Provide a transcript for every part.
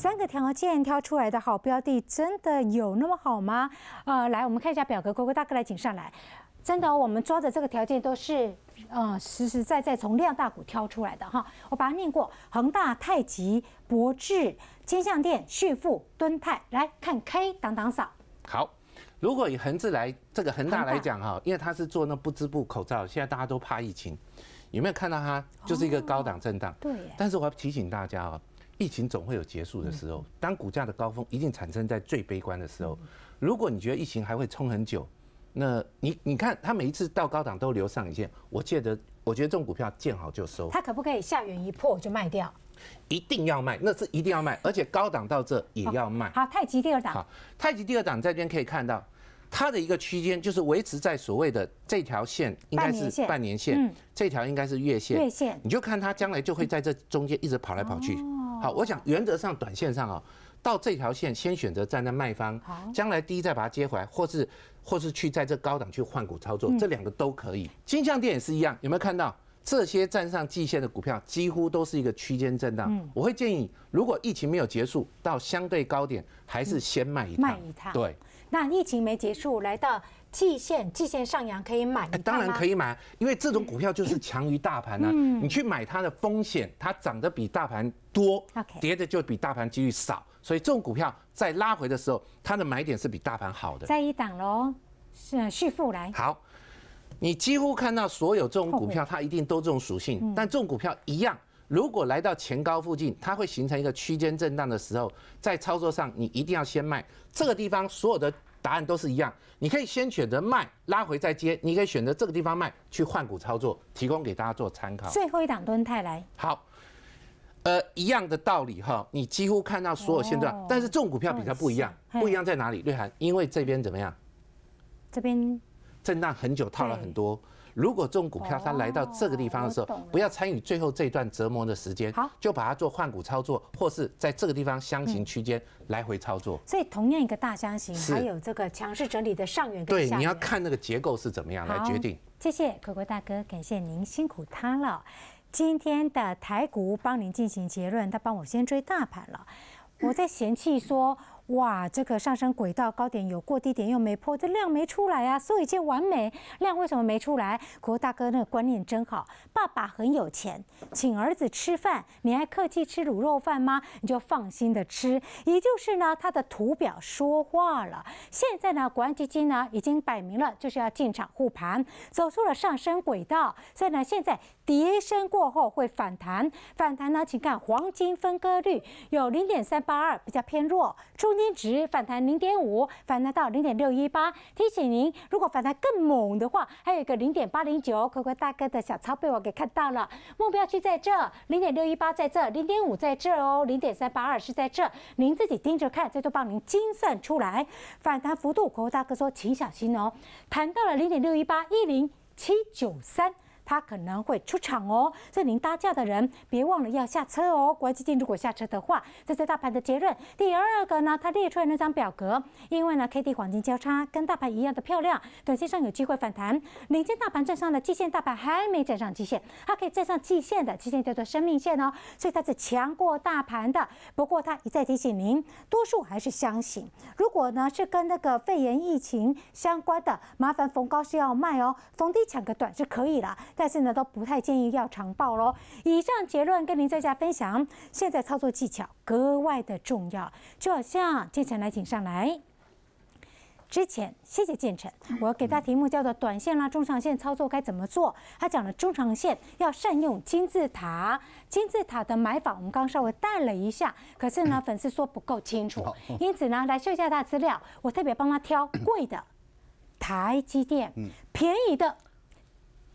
三个条件挑出来的好标的，真的有那么好吗？呃，来，我们看一下表格。哥哥大哥来请上来。真的，我们抓的这个条件都是呃，实实在在从量大股挑出来的哈。我把它念过：恒大、太极、博智、金象店、旭富、敦泰。来看 K 挡挡扫。好，如果以恒字来这个恒大来讲哈，因为它是做那不织布口罩，现在大家都怕疫情，有没有看到它就是一个高档震荡？对。但是我要提醒大家哦。疫情总会有结束的时候。当股价的高峰一定产生在最悲观的时候。如果你觉得疫情还会冲很久，那你你看它每一次到高档都留上影线。我记得，我觉得这种股票见好就收。它可不可以下缘一破就卖掉？一定要卖，那是一定要卖。而且高档到这也要卖。好，太极第二档。好，太极第二档在这边可以看到，它的一个区间就是维持在所谓的这条线，应该是半年线。嗯。这条应该是月线。月线。你就看它将来就会在这中间一直跑来跑去。好，我想原则上短线上啊，到这条线先选择站在卖方，将来低再把它接回来，或是或是去在这高档去换股操作，这两个都可以。金像店也是一样，有没有看到？这些站上季线的股票几乎都是一个区间震荡。我会建议，如果疫情没有结束，到相对高点还是先卖一卖一。对。那疫情没结束，来到季线，季线上扬可以买。当然可以买，因为这种股票就是强于大盘呢。你去买它的风险，它涨得比大盘多，跌的就比大盘几率少，所以这种股票在拉回的时候，它的买点是比大盘好的。再一档喽，是续付来。好。你几乎看到所有这种股票，它一定都这种属性。但这种股票一样，如果来到前高附近，它会形成一个区间震荡的时候，在操作上你一定要先卖。这个地方所有的答案都是一样，你可以先选择卖，拉回再接；你可以选择这个地方卖去换股操作，提供给大家做参考。最后一档蹲泰来。好，呃，一样的道理哈，你几乎看到所有现状，但是这种股票比较不一样，不一样在哪里？瑞涵，因为这边怎么样？这边。震荡很久套了很多，如果这种股票它来到这个地方的时候，不要参与最后这段折磨的时间，好，就把它做换股操作，或是在这个地方箱型区间来回操作。所以同样一个大箱型，还有这个强势整理的上元跟下对，你要看那个结构是怎么样来决定。谢谢国国大哥，感谢您辛苦他了。今天的台股帮您进行结论，他帮我先追大盘了，我在嫌弃说。哇，这个上升轨道高点有过低点又没破，这量没出来啊，所以就完美量为什么没出来？国大哥那个观念真好，爸爸很有钱，请儿子吃饭，你还客气吃卤肉饭吗？你就放心的吃，也就是呢，它的图表说话了。现在呢，国安基金呢已经摆明了就是要进场护盘，走出了上升轨道，所以呢，现在跌升过后会反弹，反弹呢，请看黄金分割率有零点三八二，比较偏弱，注。点值反弹零点五，反弹到零点六一八。提醒您，如果反弹更猛的话，还有一个零点八零九。可可大哥的小抄被我给看到了，目标区在这，零点六一八在这，零点五在这哦，零点三八二是在这，您自己盯着看，这多帮您精算出来。反弹幅度，可可大哥说，请小心哦，弹到了零点六一八一零七九三。它可能会出场哦，所以您搭架的人别忘了要下车哦。国际金如果下车的话，这是大盘的结论。第二个呢，它列出来那张表格，因为呢，K D 黄金交叉跟大盘一样的漂亮，短线上有机会反弹。领先大盘站上的，季线，大盘还没站上季线，它可以站上季线的，季线叫做生命线哦，所以它是强过大盘的。不过它一再提醒您，多数还是相信。如果呢是跟那个肺炎疫情相关的，麻烦逢高是要卖哦，逢低抢个短是可以了。但是呢，都不太建议要长报喽。以上结论跟您在家分享。现在操作技巧格外的重要，就好像建成来，请上来。之前谢谢建成，我给他题目叫做“短线啦、中长线操作该怎么做”。他讲了中长线要善用金字塔，金字塔的买法我们刚刚稍微带了一下，可是呢，粉丝说不够清楚，因此呢，来秀一下他资料，我特别帮他挑贵的台积电，便宜的。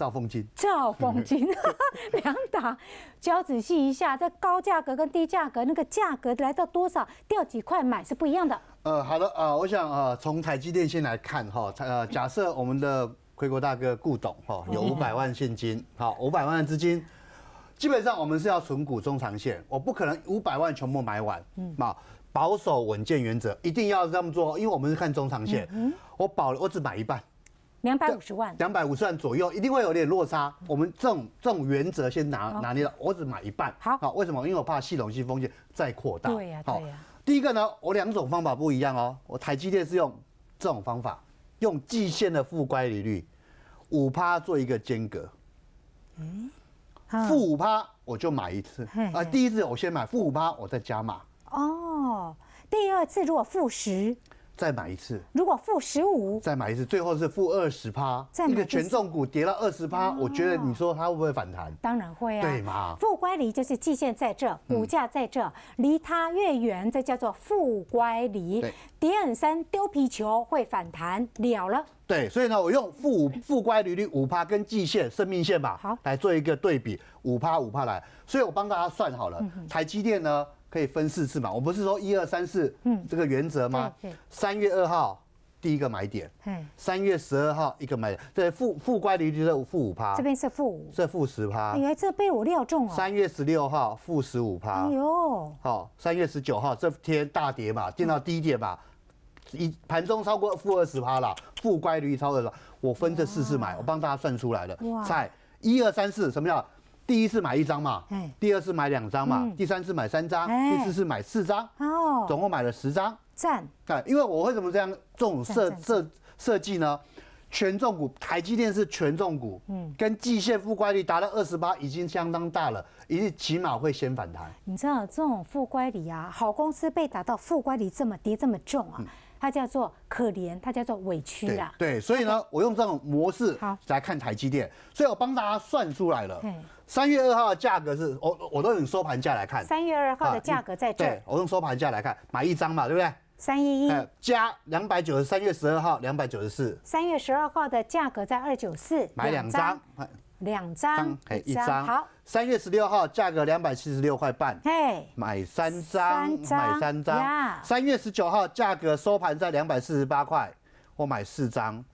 赵凤金，赵凤金，两打，交仔细一下，这高价格跟低价格，那个价格来到多少，掉几块买是不一样的。呃，好的，呃，我想呃，从台积电先来看，哈，呃，假设我们的奎国大哥顾董，哈，有五百万现金，好，五百万的资金，基本上我们是要存股中长线，我不可能五百万全部买完，嗯，保守稳健原则，一定要这么做，因为我们是看中长线，嗯，我保我只买一半。两百五十万，两百五十万左右，一定会有点落差。我们这种这种原则先拿拿捏了，我只买一半。好，为什么？因为我怕系统性风险再扩大。对呀，对呀。第一个呢，我两种方法不一样哦。我台积电是用这种方法，用季线的负乖离率五趴做一个间隔。嗯，负五趴我就买一次啊，第一次我先买，负五趴我再加码。哦，第二次如果负十。再买一次，如果负十五，再买一次，最后是负二十趴。一个权重股跌到二十趴，我觉得你说它会不会反弹？当然会啊。对嘛？负乖离就是季线在这，股价在这，离它越远，这叫做负乖离。跌很深，丢皮球会反弹了了。对，所以呢，我用负负乖离率五趴跟季线生命线吧，好，来做一个对比，五趴五趴来。所以我帮大家算好了，台积电呢？可以分四次嘛？我不是说一二三四，嗯，这个原则吗？三月二号第一个买点，三月十二号一个买点，对，负负乖离就是负五趴，这边是负五，这负十趴，哎，这被我料中了。三月十六号负十五趴，哎呦，好，三月十九号这天大跌嘛，见到低点嘛，一盘中超过负二十趴了，负乖离超过，我分这四次买，我帮大家算出来了。哇，在一二三四什么叫？第一次买一张嘛，第二次买两张嘛，第三次买三张，第四次买四张，哦，总共买了十张，赞。哎，因为我为什么这样这种设设设计呢？权重股台积电是权重股，嗯，跟季线覆乖率达到二十八，已经相当大了，也是起码会先反弹。你知道这种覆乖离啊，好公司被打到覆乖率这么跌这么重啊？它叫做可怜，它叫做委屈呀。对，所以呢，我用这种模式来看台积电，所以我帮大家算出来了。三月二号的价格是，我我都用收盘价来看。三月二号的价格在九。对，我用收盘价来看，买一张嘛，对不对？三一一加两百九十三月十二号两百九十四。三月十二号的价格在二九四。买两张。两张，哎，一张好。三月十六号价格两百七十六块半，嘿，买三张，买三张，三月十九号价格收盘在两百四十八块，我买四张，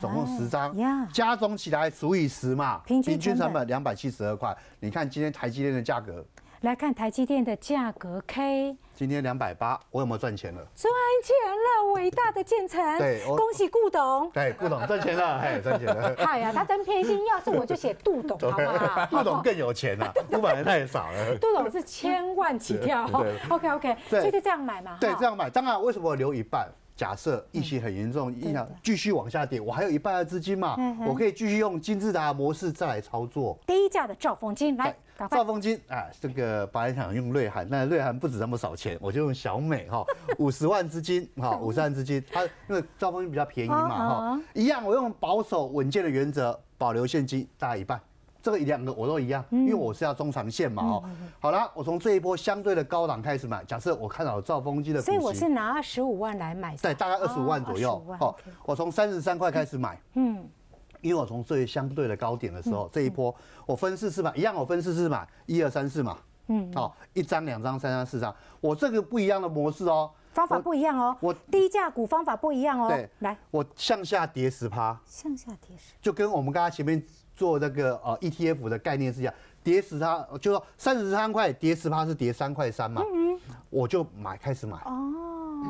总共十张，加总起来除以十嘛，平均成本两百七十二块。你看今天台积电的价格。来看台积电的价格 K，今天两百八，我有没有赚钱了？赚钱了，伟大的建成，对，恭喜顾董，对，顾董赚钱了，哎，赚钱了，嗨呀，他真偏心，要是我就写杜董，好好？杜董更有钱啊，五 百太少了，杜董是千万起跳，对，OK OK，就就这样买嘛，对，这样买，当然为什么留一半？假设疫情很严重，你想继续往下跌，我还有一半的资金嘛，我可以继续用金字塔模式再来操作，低价的兆丰金来。兆丰金啊，这个本来想用瑞涵，那瑞涵不止那么少钱，我就用小美哈，五十万资金哈，五十万资金，它因为兆丰金比较便宜嘛哈，一样，我用保守稳健的原则，保留现金大一半，这个两个我都一样，因为我是要中长线嘛哦。好了，我从这一波相对的高档开始买，假设我看到兆丰金的，所以我是拿二十五万来买，对，大概二十五万左右，好，我从三十三块开始买，嗯。因为我从最相对的高点的时候，这一波我分四次买，一样我分四次买，一二三四嘛，嗯，好，一张两张三张四张，我这个不一样的模式哦，方法不一样哦，我低价股方法不一样哦，对，来，我向下跌十趴，向下跌十，就跟我们刚才前面做那个呃 ETF 的概念是一样，跌十趴，就说三十三块跌十趴是跌三块三嘛，嗯嗯，我就买开始买哦。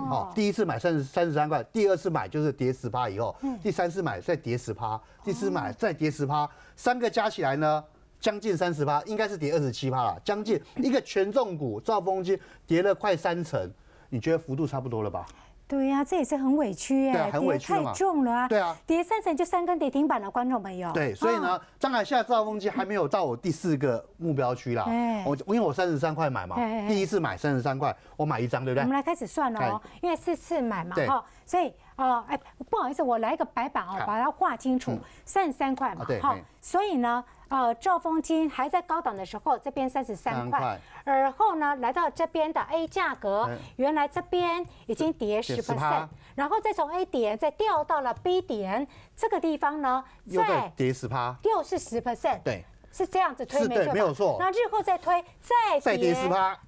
好，第一次买三十三十三块，第二次买就是跌十趴以后，第三次买再跌十趴，第四买再跌十趴，三个加起来呢，将近三十趴，应该是跌二十七趴了，将近一个权重股兆丰金跌了快三成，你觉得幅度差不多了吧？对呀，这也是很委屈哎，屈太重了啊！对啊，跌三层就三根跌停板了，观众朋友。对，所以呢，张凯现在造丰基还没有到我第四个目标区啦。我因为我三十三块买嘛，第一次买三十三块，我买一张，对不对？我们来开始算了哦，因为四次买嘛，哈，所以啊，哎，不好意思，我来一个白板哦，把它画清楚，三十三块嘛，好，所以呢。呃，兆丰金还在高档的时候，这边三十三块。而后呢，来到这边的 A 价格，原来这边已经跌十 percent，然后再从 A 点再掉到了 B 点，这个地方呢，再跌十趴，又是十 percent，对，是这样子推没错。那日后再推，再再跌十趴。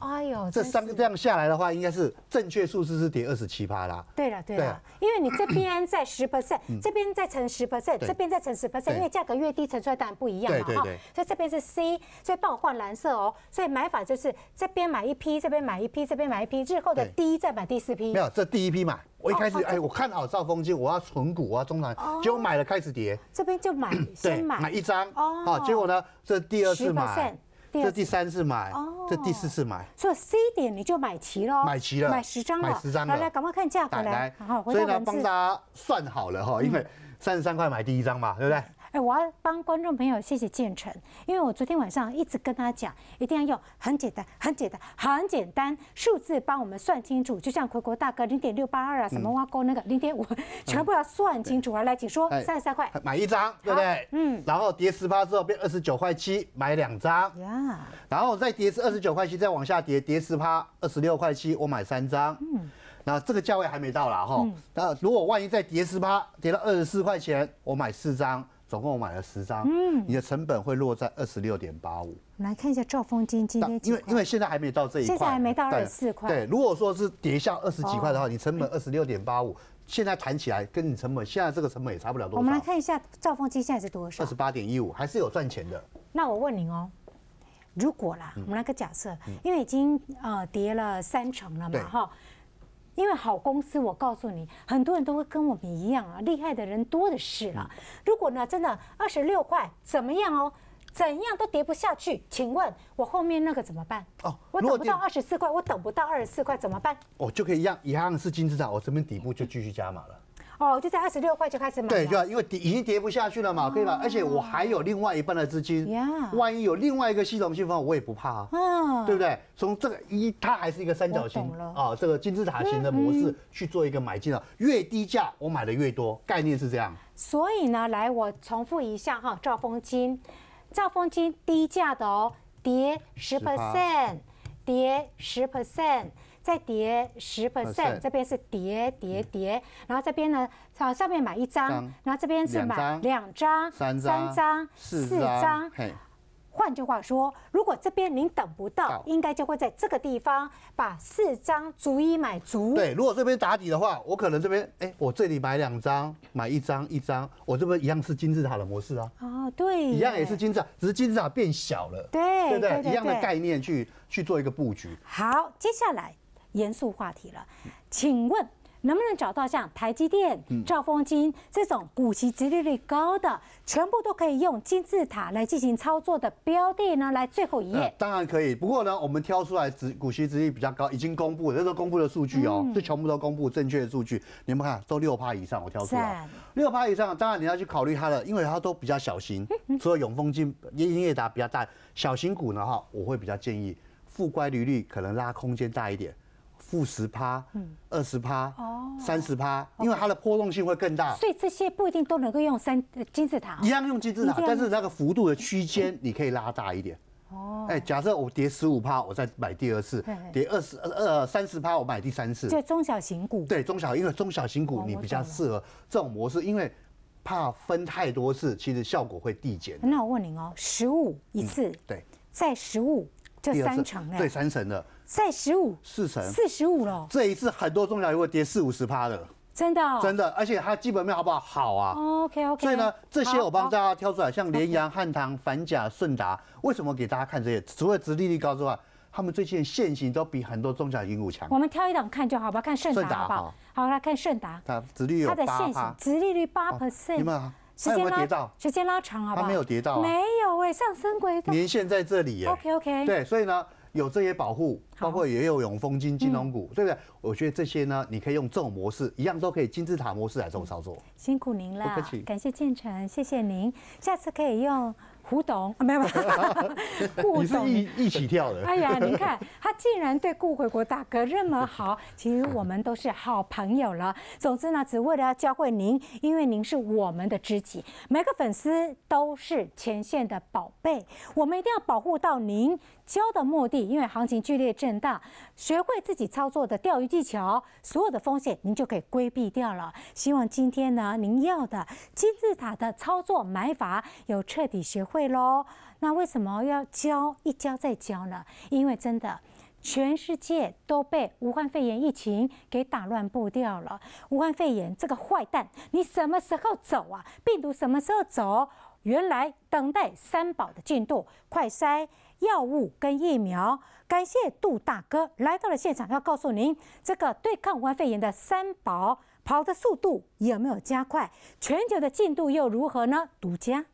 哎呦，这三这样下来的话，应该是正确数字是跌二十七趴啦。对了，对了，因为你这边在 十 percent，这边再乘十 percent，这边再乘十 percent，因为价格越低乘出来当然不一样了哈。所以这边是 C，所以帮我换蓝色哦。所以买法就是这边买一批，这边买一批，这边买一批，日后的 D 再买第四批。没有，这第一批买，我一开始哎，我看好兆丰金，我要存股啊，中南，结果买了开始跌。这边就买，先买一张，好，结果呢，这第二次买。这第三次买，这第四次买，所以 C 点你就买齐了，买齐了，买十张，买十张。来来，赶快看价格来。好，所以呢，帮大家算好了哈，因为三十三块买第一张嘛，对不对？哎，我要帮观众朋友谢谢建成，因为我昨天晚上一直跟他讲，一定要用很简单、很简单、很简单数字帮我们算清楚。就像奎哥大哥零点六八二啊，什么挖沟那个零点五，全部要算清楚啊。来，请说三十三块买一张，对不对？嗯。然后叠十趴之后变二十九块七，买两张。呀。然后再叠是二十九块七，再往下跌，叠十趴二十六块七，我买三张。嗯。那这个价位还没到了哈。那如果万一再叠十趴，叠到二十四块钱，我买四张。总共我买了十张，嗯，你的成本会落在二十六点八五。我来看一下兆丰金今天，因为因为现在还没到这一块，现在还没到二十四块。对，如果说是叠下二十几块的话，你成本二十六点八五，现在谈起来跟你成本现在这个成本也差不了多少。我们来看一下兆丰金现在是多少，二十八点一五，还是有赚钱的。那我问您哦，如果啦，我们来个假设，因为已经呃叠了三成了嘛，哈。因为好公司，我告诉你，很多人都会跟我们一样啊，厉害的人多的是啊。如果呢，真的二十六块怎么样哦？怎样都跌不下去，请问我后面那个怎么办？哦，我等不到二十四块，我等不到二十四块怎么办？哦，就可以样一样是金字塔，我这边底部就继续加码了。哦，就在二十六块就开始买对，就因为跌已经跌不下去了嘛，可以吧？而且我还有另外一半的资金，万一有另外一个系统性风我也不怕啊，对不对？从这个一，它还是一个三角形啊，这个金字塔形的模式去做一个买进啊，越低价我买的越多，概念是这样。所以呢，来我重复一下哈，兆丰金，兆丰金低价的哦，跌十 percent，跌十 percent。再叠十 percent，这边是叠叠叠，然后这边呢，朝上面买一张，然后这边是买两张、三张、四张。换句话说，如果这边您等不到，应该就会在这个地方把四张逐一买足。对，如果这边打底的话，我可能这边，哎，我这里买两张，买一张、一张，我这边一样是金字塔的模式啊。哦，对，一样也是金字塔，只是金字塔变小了。对，对对对，一样的概念去去做一个布局。好，接下来。严肃话题了，请问能不能找到像台积电、兆丰金这种股息殖利率高的，全部都可以用金字塔来进行操作的标的呢？来，最后一页，当然可以。不过呢，我们挑出来股息殖利率比较高，已经公布，这都公布的数据哦，是全部都公布正确的数据。你们看，都六趴以上，我挑出来，六趴以上，当然你要去考虑它了，因为它都比较小型，除了永丰金、业兴业达比较大，小型股的哈，我会比较建议负乖离率可能拉空间大一点。负十趴，嗯，二十趴，哦，三十趴，因为它的波动性会更大，所以这些不一定都能够用三金字塔，一样用金字塔，但是那个幅度的区间你可以拉大一点，哦，哎，假设我跌十五趴，我再买第二次，跌二十二三十趴，我买第三次，就中小型股，对，中小因为中小型股你比较适合这种模式，因为怕分太多次，其实效果会递减。那我问您哦，十五一次，对，在十五，这三成的，对，三成的。在十五四成四十五了，这一次很多中小股会跌四五十趴的，真的真的，而且它基本面好不好？好啊，OK OK。所以呢，这些我帮大家挑出来，像联洋、汉唐、反甲、顺达，为什么给大家看这些？除了殖利率高之外，他们最近的现行都比很多中小股强。我们挑一档看就好，不要看顺达不好，来看顺达，它殖利率有八，它的现形殖利率八 percent，有没有？没有跌到，时间拉长好不好？它没有跌到，没有哎，上升轨年限在这里，OK OK。对，所以呢。有这些保护，包括也有永丰金、金龙股，对不对？我觉得这些呢，你可以用这种模式，一样都可以金字塔模式来做操作。辛苦您了，不客气，感谢建成，谢谢您。下次可以用胡董，没有吧？顾总 一起跳的。哎呀，您看他竟然对顾回国大哥这么好，其实我们都是好朋友了。总之呢，只为了要教会您，因为您是我们的知己，每个粉丝都是前线的宝贝，我们一定要保护到您。教的目的，因为行情剧烈震荡，学会自己操作的钓鱼技巧，所有的风险您就可以规避掉了。希望今天呢，您要的金字塔的操作买法有彻底学会喽。那为什么要教一教再教呢？因为真的，全世界都被武汉肺炎疫情给打乱步调了。武汉肺炎这个坏蛋，你什么时候走啊？病毒什么时候走？原来等待三宝的进度快筛。药物跟疫苗，感谢杜大哥来到了现场，要告诉您这个对抗冠肺炎的三宝跑的速度有没有加快？全球的进度又如何呢？独家。